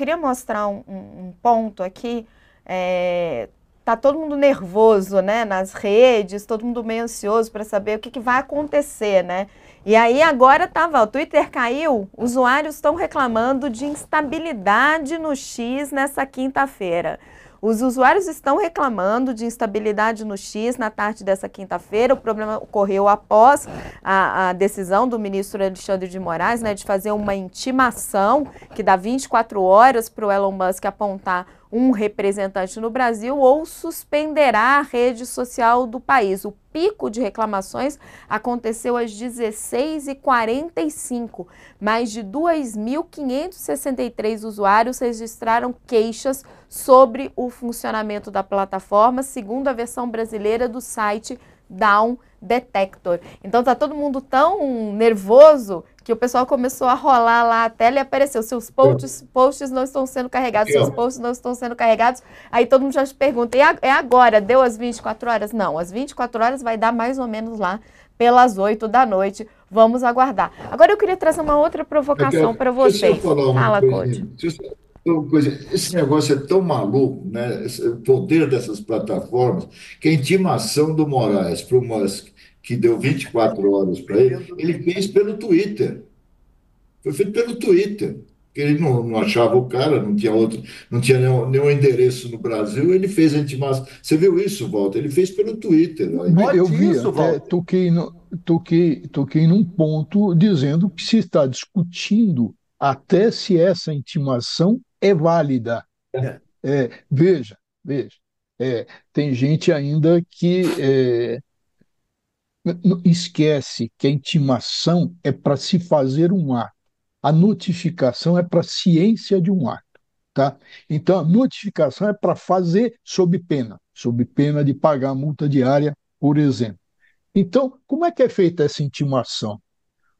queria mostrar um, um ponto aqui. É, tá todo mundo nervoso, né, nas redes, todo mundo meio ansioso para saber o que, que, vai acontecer, né? E aí agora tava, o Twitter caiu, usuários estão reclamando de instabilidade no X nessa quinta-feira. Os usuários estão reclamando de instabilidade no X na tarde dessa quinta-feira. O problema ocorreu após a, a, decisão do ministro Alexandre de Moraes né, de fazer uma intimação que dá 24 horas para o Elon Musk apontar um representante no Brasil ou suspenderá a rede social do país. O pico de reclamações aconteceu às 16h45. Mais de 2.563 usuários registraram queixas sobre o funcionamento da plataforma, segundo a versão brasileira do site Down Detector. Então tá todo mundo tão nervoso que o pessoal começou a rolar lá a tela e apareceu, seus posts, é. posts não estão sendo carregados, seus é. posts não estão sendo carregados. Aí todo mundo já se pergunta, é agora? Deu as 24 horas? Não, as 24 horas vai dar mais ou menos lá pelas 8 da noite. Vamos aguardar. Agora eu queria trazer uma outra provocação para vocês. Fala, coisa, Code. Deixa esse negócio é tão maluco, né? o poder dessas plataformas, que a intimação do Moraes para o Musk, que deu 24 horas para ele, ele fez pelo Twitter. Foi feito pelo Twitter. Ele não, não achava o cara, não tinha outro, não tinha nenhum, nenhum endereço no Brasil, ele fez a intimação. Você viu isso, Walter? Ele fez pelo Twitter. Né? Eu vi, isso, Walter. É, toquei, no, toquei, toquei num ponto dizendo que se está discutindo até se essa intimação é válida. É. É, veja, veja, é, tem gente ainda que é, esquece que a intimação é para se fazer um ato, a notificação é para ciência de um ato. Tá? Então, a notificação é para fazer sob pena, sob pena de pagar a multa diária, por exemplo. Então, como é que é feita essa intimação?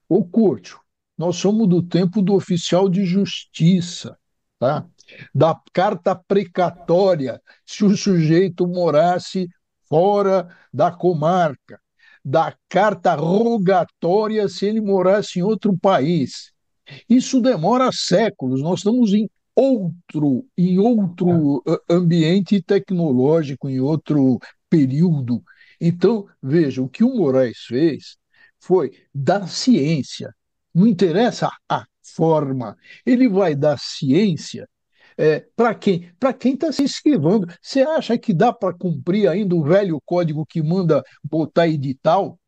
Ô curto. nós somos do tempo do oficial de justiça tá? da carta precatória se o sujeito morasse fora da comarca, da carta rogatória se ele morasse em outro país. Isso demora séculos. Nós estamos em outro, em outro ambiente tecnológico, em outro período. Então, veja, o que o Moraes fez foi dar ciência. Não interessa a forma. Ele vai dar ciência é, para quem? Para quem está se esquivando. Você acha que dá para cumprir ainda o velho código que manda botar edital?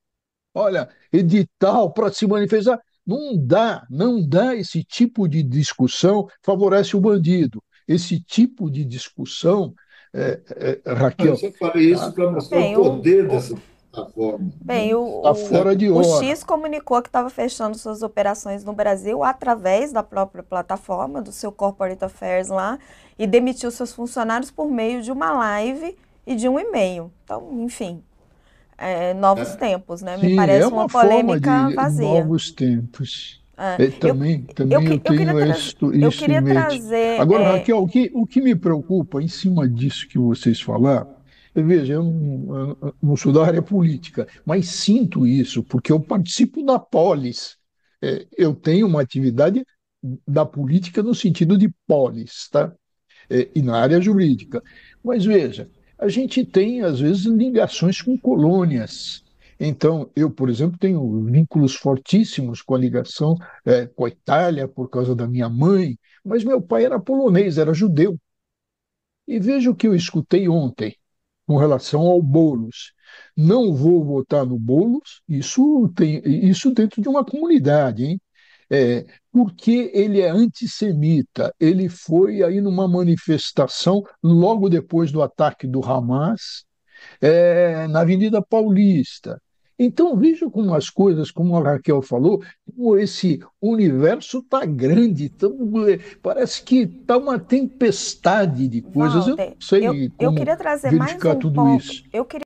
Olha, edital para se manifestar. Não dá, não dá esse tipo de discussão, favorece o bandido. Esse tipo de discussão, é, é, Raquel. Eu só falei isso para mostrar o poder dessa plataforma. Né? Bem, o, tá fora de hora. o X comunicou que estava fechando suas operações no Brasil através da própria plataforma, do seu Corporate Affairs lá, e demitiu seus funcionários por meio de uma live e de um e-mail. Então, enfim, é, novos é, tempos, né? Me sim, parece é uma, uma polêmica vazia. Novos tempos. É, é também, eu, também eu, eu, tenho isso, eu queria trazer, Agora, é, Raquel, o que, o que me preocupa em cima disso que vocês falaram Veja, eu não, eu não sou da área política, mas sinto isso, porque eu participo da polis. É, eu tenho uma atividade da política no sentido de polis, tá? É, e na área jurídica. Mas veja, a gente tem, às vezes, ligações com colônias. Então, eu, por exemplo, tenho vínculos fortíssimos com a ligação é, com a Itália, por causa da minha mãe, mas meu pai era polonês, era judeu. E veja o que eu escutei ontem com relação ao Boulos. Não vou votar no Boulos, isso, tem, isso dentro de uma comunidade, hein? É, porque ele é antissemita. Ele foi aí numa manifestação logo depois do ataque do Hamas é, na Avenida Paulista. Então veja como as coisas, como a Raquel falou, como esse universo está grande, tão, tá, é, parece que está uma tempestade de coisas. Walter, eu não sei eu, como eu queria trazer mais um tudo ponto. isso. Eu queria